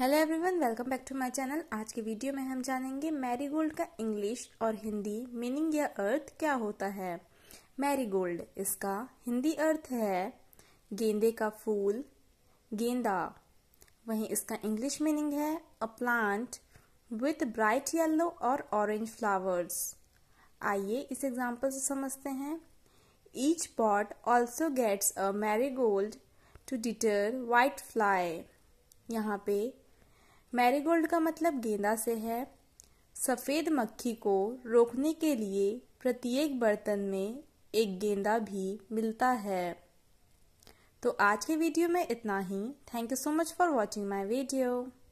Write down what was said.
hello everyone welcome back to my channel आज के video में हम जानेंगे मैरीगोल्ड का इंग्लिश और हिंदी मीनिंग या अर्थ क्या होता है मैरीगोल्ड इसका हिंदी अर्थ है गेंदे का फूल गेंदा वहीं इसका इंग्लिश मीनिंग है a plant with bright yellow और ऑरेंज फ्लावर्स आइए इस एग्जाम्पल से समझते हैं each pot also gets a marigold to deter white fly यहाँ पे मैरीगोल्ड का मतलब गेंदा से है सफ़ेद मक्खी को रोकने के लिए प्रत्येक बर्तन में एक गेंदा भी मिलता है तो आज के वीडियो में इतना ही thank you so much for watching my video